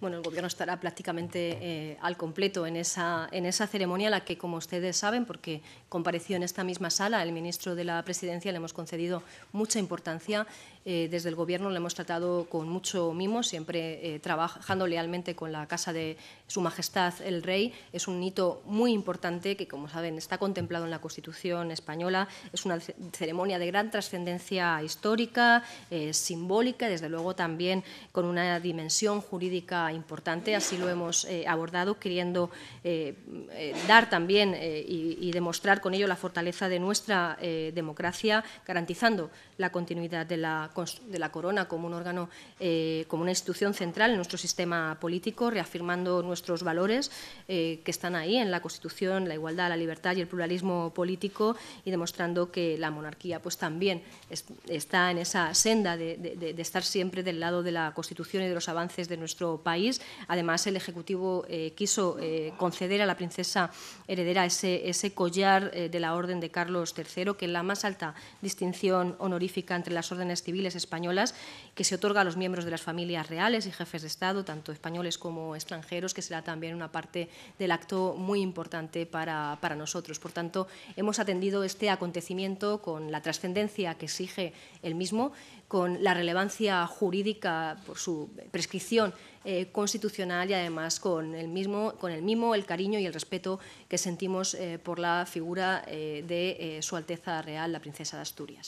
bueno, el Gobierno estará prácticamente eh, al completo en esa, en esa ceremonia, la que, como ustedes saben, porque compareció en esta misma sala el ministro de la Presidencia, le hemos concedido mucha importancia. Eh, desde el Gobierno le hemos tratado con mucho mimo, siempre eh, trabajando lealmente con la Casa de Su Majestad el Rey. Es un hito muy importante que, como saben, está contemplado en la Constitución española. Es una ceremonia de gran trascendencia histórica, simbólica, desde luego también con una dimensión jurídica importante, así lo hemos eh, abordado, queriendo eh, eh, dar también y, demostrar con ello la fortaleza de nuestra democracia, garantizando la continuidad de la, corona como un órgano, como una institución central en nuestro sistema político, reafirmando nuestros valores que están ahí en la Constitución, la igualdad, la libertad y el pluralismo político y demostrando que la monarquía pues también está en esa senda de estar siempre del lado de la Constitución y de los avances de nuestro país Además, el Ejecutivo eh, quiso eh, conceder a la princesa heredera ese, collar eh, de la Orden de Carlos III, que es la más alta distinción honorífica entre las órdenes civiles españolas, que se otorga a los miembros de las familias reales y jefes de Estado, tanto españoles como extranjeros, que será también una parte del acto muy importante para nosotros. Por tanto, hemos atendido este acontecimiento con la trascendencia que exige el mismo, con la relevancia jurídica por su prescripción eh, constitucional y además con el, mismo, con el mimo, el cariño y el respeto que sentimos eh, por la figura eh, de Su Alteza Real, la Princesa de Asturias.